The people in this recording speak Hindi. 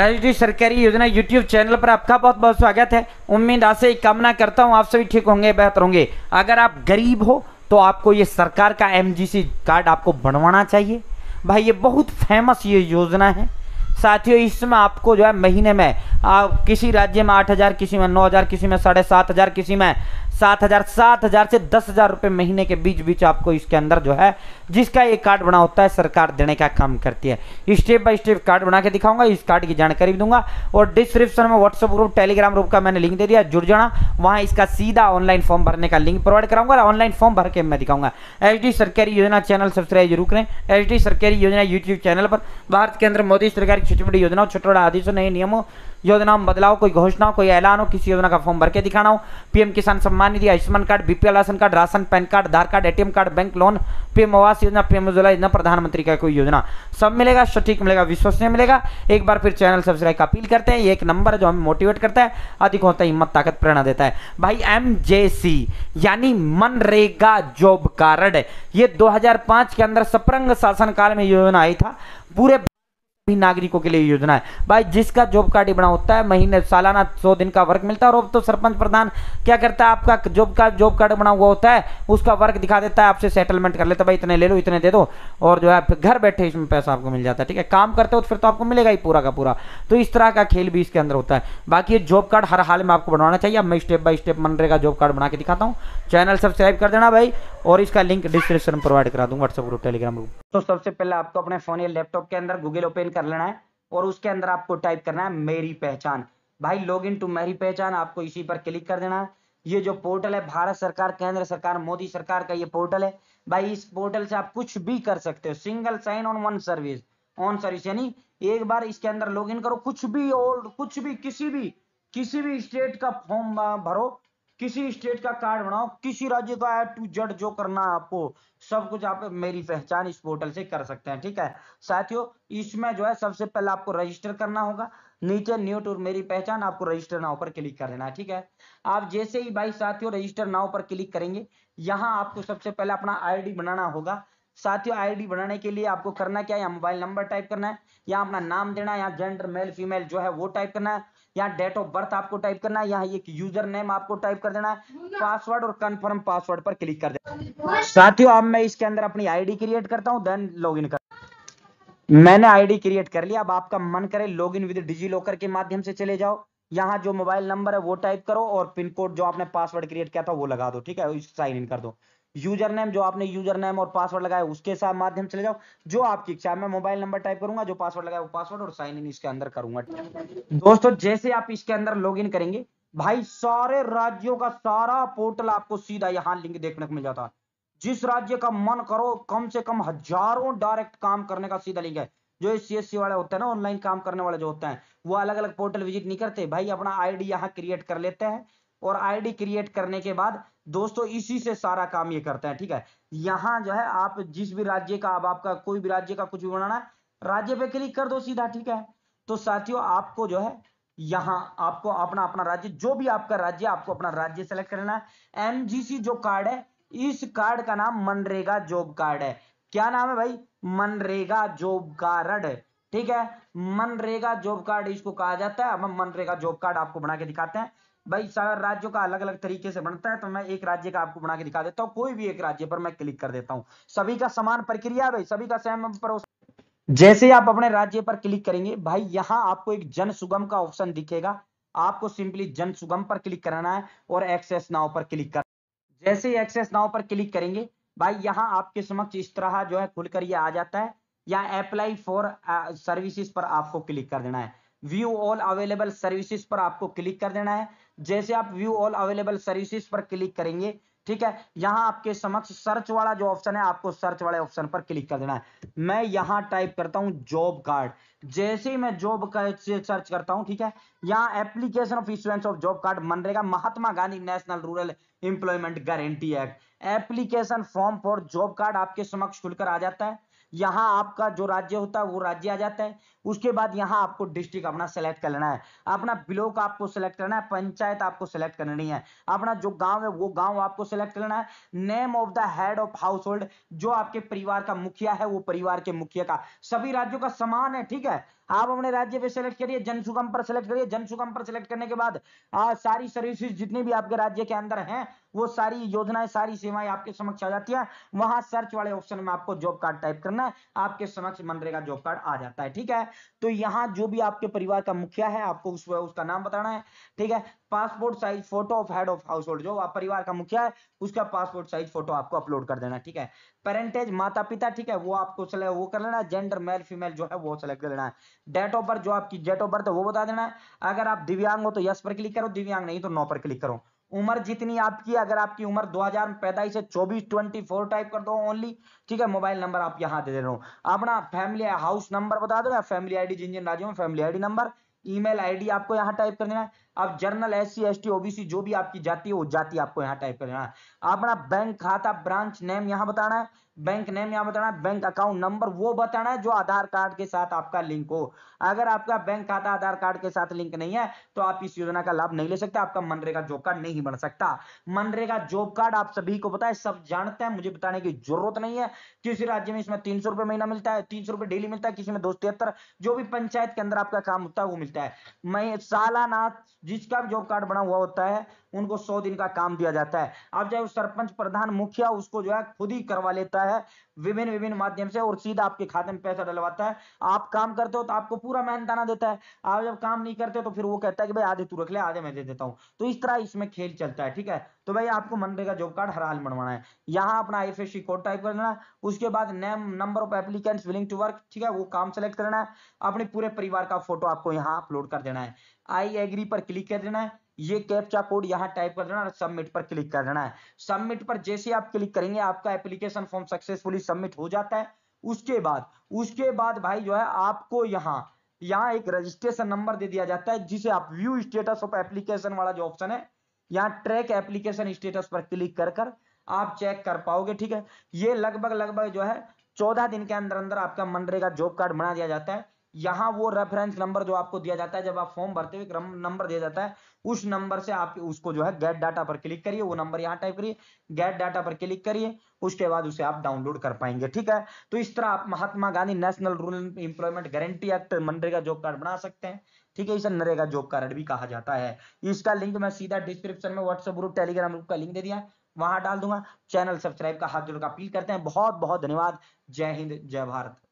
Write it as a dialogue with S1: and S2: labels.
S1: एलईडी सरकारी योजना यूट्यूब चैनल पर आपका बहुत बहुत स्वागत है उम्मीद आशा कामना करता हूँ आप सभी ठीक होंगे बेहतर होंगे अगर आप गरीब हो तो आपको ये सरकार का एम कार्ड आपको बनवाना चाहिए भाई ये बहुत फेमस ये योजना है साथियों इसमें आपको जो है महीने में आप किसी राज्य में आठ हज़ार किसी में नौ हज़ार किसी में साढ़े सात हज़ार किसी में सात हजार सात हजार से दस हजार रुपये महीने के बीच बीच आपको इसके अंदर जो है जिसका ये कार्ड बना होता है सरकार देने का काम करती है स्टेप बाय स्टेप कार्ड बना के दिखाऊंगा इस कार्ड की जानकारी दूंगा और डिस्क्रिप्शन में व्हाट्सअप ग्रुप टेलीग्राम ग्रुप का मैंने लिंक दे दिया जुड़ जाना वहाँ इसका सीधा ऑनलाइन फॉर्म भरने का लिंक प्रोवाइड कराऊंगा और ऑनलाइन फॉर्म भर के मैं दिखाऊंगा एच सरकारी योजना चैनल सब्सक्राइब जरूर करें एच सरकारी योजना यूट्यूब चैनल पर भारत के अंदर मोदी सरकार की छोटी बड़ी योजनाओं छोटे बड़े आदेशों नए नियमों योजनाओं बदलाव कोई घोषणा कोई ऐलान हो किसी योजना का फॉर्म भर के दिखाना हो पीएम किसान सम्मान लाभ निधि Ayushman card BPL ration card ration PAN card Aadhaar card ATM card bank loan PM आवास योजना पीएम उज्ज्वला योजना प्रधानमंत्री का कोई योजना सब मिलेगा सटीक मिलेगा विश्वसनीय मिलेगा एक बार फिर चैनल सब्सक्राइब का अपील करते हैं एक नंबर जो हमें मोटिवेट करता है अधिक होता है हिम्मत ताकत प्रेरणा देता है भाई एम यानी मनरेगा जॉब कार्ड ये दो के अंदर सप्रंग शासन काल में योजना आई था पूरे भी नागरिकों के लिए योजना है भाई जिसका जॉब कार्ड बना होता है महीने सालाना सौ दिन का वर्क मिलता है और तो सरपंच प्रधान क्या करता है आपका जॉब कार्ड जॉब कार्ड बना हुआ होता है उसका वर्क दिखा देता है आपसे सेटलमेंट कर लेता है भाई इतने ले लो इतने दे दो और जो है घर बैठे इसमें पैसा आपको मिल जाता है ठीक है काम करते हो तो फिर तो आपको मिलेगा ही पूरा का पूरा तो इस तरह का खेल भी इसके अंदर होता है बाकी जॉब कार्ड हर हाल में आपको बनवाना चाहिए मैं स्टेप बाई स्टेप मनरेगा जॉब कार्ड बना के दिखाता हूँ चैनल सब्सक्राइब कर देना भाई और इसका लिंक डिस्क्रिप्शन प्रोवाइड करा दूँ व्हाट्सअप ग्रुप टेलीग्राम ग्रुप तो सबसे पहले आपको अपने फोन या लैपटॉप के अंदर गूगल ओपन कर कर लेना है और उसके अंदर आपको टाइप करना है मेरी पहचान भाई लॉग इन टू मेरी पहचान आपको इसी पर क्लिक कर देना है ये जो पोर्टल है भारत सरकार केंद्र सरकार मोदी सरकार का ये पोर्टल है भाई इस पोर्टल से आप कुछ भी कर सकते हो single sign on one service on service यानी एक बार इसके अंदर लॉग इन करो कुछ भी ओल्ड कुछ भी किसी भी किसी भी स्टेट का फॉर्म भरो किसी स्टेट का कार्ड बनाओ किसी राज्य का एड टू जड जो करना है आपको सब कुछ आप मेरी पहचान इस पोर्टल से कर सकते हैं ठीक है साथियों इसमें जो है सबसे पहले आपको रजिस्टर करना होगा नीचे न्यूट और मेरी पहचान आपको रजिस्टर नाव पर क्लिक कर देना है ठीक है आप जैसे ही भाई साथियों रजिस्टर नाव पर क्लिक करेंगे यहाँ आपको सबसे पहले अपना आई बनाना होगा साथियों आईडी बनाने के लिए आपको करना क्या है मोबाइल नंबर टाइप करना है या अपना नाम देना है या जेंडर मेल फीमेल जो है वो टाइप करना है यहाँ डेट ऑफ बर्थ आपको टाइप करना है यहाँ एक यूजर नेम आपको टाइप कर देना है पासवर्ड और कन्फर्म पासवर्ड पर क्लिक कर देना साथियों अब मैं इसके अंदर अपनी आईडी क्रिएट करता हूँ देन लॉग इन कर मैंने आईडी क्रिएट कर लिया अब आपका मन करे log in with DigiLocker के माध्यम से चले जाओ यहाँ जो मोबाइल नंबर है वो टाइप करो और पिन कोड जो आपने पासवर्ड क्रिएट किया था वो लगा दो ठीक है साइन इन कर दो यूजर नेम जो आपने यूजर नेम और पासवर्ड लगाया उसके साथ माध्यम चले जाओ जो आपकी इच्छा मैं मोबाइल नंबर टाइप करूंगा जो पासवर्ड लगाया वो पासवर्ड और साइन इन इसके अंदर करूंगा दोस्तों जैसे आप इसके अंदर लॉग इन करेंगे भाई सारे राज्यों का सारा पोर्टल आपको सीधा यहाँ लिंक देखने को मिल जाता है जिस राज्य का मन करो कम से कम हजारों डायरेक्ट काम करने का सीधा लिंक है जो सी वाले होते हैं ना ऑनलाइन काम करने वाले जो होते हैं वो अलग अलग पोर्टल विजिट नहीं करते भाई अपना आईडी यहाँ क्रिएट कर लेते हैं और आईडी क्रिएट करने के बाद दोस्तों इसी से सारा काम ये करते हैं ठीक है यहाँ जो है आप जिस भी राज्य का अब आपका कोई भी राज्य का कुछ भी बनाना है राज्य पे क्लिक कर दो सीधा ठीक है तो साथियों आपको जो है यहाँ आपको अपना अपना राज्य जो भी आपका राज्य आपको अपना राज्य सेलेक्ट करना है एमजीसी जो कार्ड है इस कार्ड का नाम मनरेगा जॉब कार्ड है क्या नाम है भाई मनरेगा जॉब कार्ड ठीक है मनरेगा जॉब कार्ड इसको कहा जाता है अब हम मनरेगा जॉब कार्ड आपको बना के दिखाते हैं भाई सारा राज्यों का अलग अलग तरीके से बनता है तो मैं एक राज्य का आपको बना के दिखा देता हूँ कोई भी एक राज्य पर मैं क्लिक कर देता हूँ सभी का समान प्रक्रिया भाई सभी का सेम प्रोसेस जैसे आप अपने राज्य पर क्लिक करेंगे भाई यहाँ आपको एक जन सुगम का ऑप्शन दिखेगा आपको सिंपली जन सुगम पर क्लिक करना है और एक्सेस नाव पर क्लिक करना जैसे ही एक्सेस नाव पर क्लिक करेंगे भाई यहाँ आपके समक्ष इस तरह जो है खुलकर ये आ जाता है या अप्लाई फॉर सर्विसेज पर आपको क्लिक कर देना है व्यू ऑल अवेलेबल सर्विसेज पर आपको क्लिक कर देना है जैसे आप व्यू ऑल अवेलेबल सर्विसेज पर क्लिक करेंगे ठीक है यहां आपके समक्ष सर्च वाला जो ऑप्शन है आपको सर्च वाले ऑप्शन पर क्लिक कर देना है मैं यहां टाइप करता हूं जॉब कार्ड जैसे ही मैं जॉब सर्च करता हूं ठीक है यहां application of issuance of job card मनरेगा Mahatma Gandhi national rural employment guarantee act application form for job card आपके समक्ष खुलकर आ जाता है यहाँ आपका जो राज्य होता है वो राज्य आ जाता है उसके बाद यहाँ आपको डिस्ट्रिक्ट अपना सेलेक्ट कर लेना है अपना ब्लॉक आपको सेलेक्ट करना है पंचायत आपको सेलेक्ट करनी है अपना जो गाँव है वो गाँव आपको सेलेक्ट करना है name of the head of household जो आपके परिवार का मुखिया है वो परिवार के मुखिया का सभी राज्यों का समान है ठीक है आप अपने राज्य पे सेलेक्ट करिए जनसुगम पर सेलेक्ट करिए जनसुगम पर सेलेक्ट करने के बाद आ, सारी सर्विसेज जितने भी आपके राज्य के अंदर हैं वो सारी योजनाएं सारी सेवाएं आपके समक्ष आ जाती है वहां सर्च वाले ऑप्शन में आपको जॉब कार्ड टाइप करना है आपके समक्ष मनरेगा जॉब कार्ड आ जाता है ठीक है तो यहाँ जो भी आपके परिवार का मुखिया है आपको उस, उसका नाम बताना है ठीक है passport size photo of head of household जो आप परिवार का मुखिया है उसका पासपोर्ट साइज फोटो आपको अपलोड कर देना ठीक है पेरेंटेज माता पिता ठीक है वो आपको सेलेक्ट वो कर लेना जेंडर मेल फीमेल जो है वो सेलेक्ट कर लेना है डेट ऑफ बर्थ जो आपकी डेट ऑफ बर्थ है वो बता देना है अगर आप दिव्यांग हो तो यस पर क्लिक करो दिव्यांग नहीं तो नो पर क्लिक करो उम्र जितनी आपकी अगर आपकी उम्र 2000 हजार पैदाइश है चौबीस ट्वेंटी फोर टाइप कर दो ओनली ठीक है मोबाइल नंबर आप यहाँ दे दे रहा हूँ अपना फैमिली हाउस नंबर बता दो फैमिली आई डी जिन जिन राज्यों में family I number email ID आपको यहाँ टाइप कर देना है अब general S C S T OBC जो भी आपकी जाति है वो जाति आपको यहाँ टाइप कर देना है अपना बैंक खाता ब्रांच नेम यहाँ बताना है बैंक नेम यहाँ बताना है बैंक अकाउंट नंबर वो बताना है जो आधार कार्ड के साथ आपका लिंक हो अगर आपका बैंक खाता आधार कार्ड के साथ लिंक नहीं है तो आप इस योजना का लाभ नहीं ले सकते आपका मनरेगा जॉब कार्ड नहीं बन सकता मनरेगा जॉब कार्ड आप सभी को पता है सब जानते हैं मुझे बताने की जरूरत नहीं है किसी राज्य में इसमें तीन सौ महीना मिलता है तीन सौ डेली मिलता है किसी में दो तिहत्तर जो भी पंचायत के अंदर आपका काम होता है वो मिलता है मैं सालाना जिसका भी जॉब कार्ड बना हुआ होता है उनको सौ दिन का काम दिया जाता है अब चाहे सरपंच प्रधान मुखिया उसको जो है खुद ही करवा लेता है करता है विभिन्न विभिन्न माध्यम से और सीधा आपके खाते में पैसा डलवाता है आप काम करते हो तो आपको पूरा मेहनताना देता है आप जब काम नहीं करते तो फिर वो कहता है कि भाई आधे तू रख ले आधे मैं दे देता हूँ तो इस तरह इसमें खेल चलता है ठीक है तो भाई आपको मनरेगा जॉब कार्ड हर हाल बनवाना है यहाँ अपना आई कोड टाइप कर लेना है उसके बाद name number of applicants willing to work ठीक है वो काम सेलेक्ट करना है अपने पूरे परिवार का फोटो आपको यहाँ अपलोड कर देना है आई एग्री पर क्लिक कर देना है ये कैप्चा कोड यहाँ टाइप कर देना सबमिट पर क्लिक कर देना है सबमिट पर जैसे आप क्लिक करेंगे आपका एप्लीकेशन फॉर्म सक्सेसफुली सबमिट हो जाता है उसके बाद उसके बाद भाई जो है आपको यहाँ यहाँ एक रजिस्ट्रेशन नंबर दे दिया जाता है जिसे आप व्यू स्टेटस ऑफ एप्लीकेशन वाला जो ऑप्शन है यहाँ ट्रैक एप्लीकेशन स्टेटस पर क्लिक कर कर आप चेक कर पाओगे ठीक है ये लगभग लगभग जो है चौदह दिन के अंदर अंदर आपका मनरेगा जॉब कार्ड बना दिया जाता है यहाँ वो रेफरेंस नंबर जो आपको दिया जाता है जब आप फॉर्म भरते हुए नंबर दिया जाता है उस नंबर से आप उसको जो है गेट डाटा पर क्लिक करिए वो नंबर यहाँ टाइप करिए गेट डाटा पर क्लिक करिए उसके बाद उसे आप डाउनलोड कर पाएंगे ठीक है तो इस तरह आप Mahatma Gandhi national rural employment guarantee act मनरेगा जॉब कार्ड बना सकते हैं ठीक है इसे नरेगा जॉब कार्ड भी कहा जाता है इसका लिंक मैं सीधा डिस्क्रिप्शन में व्हाट्सएप ग्रुप टेलीग्राम ग्रुप का लिंक दे दिया वहां डाल दूंगा चैनल सब्सक्राइब का हाथ जोड़कर अपील करते हैं बहुत बहुत धन्यवाद जय हिंद जय भारत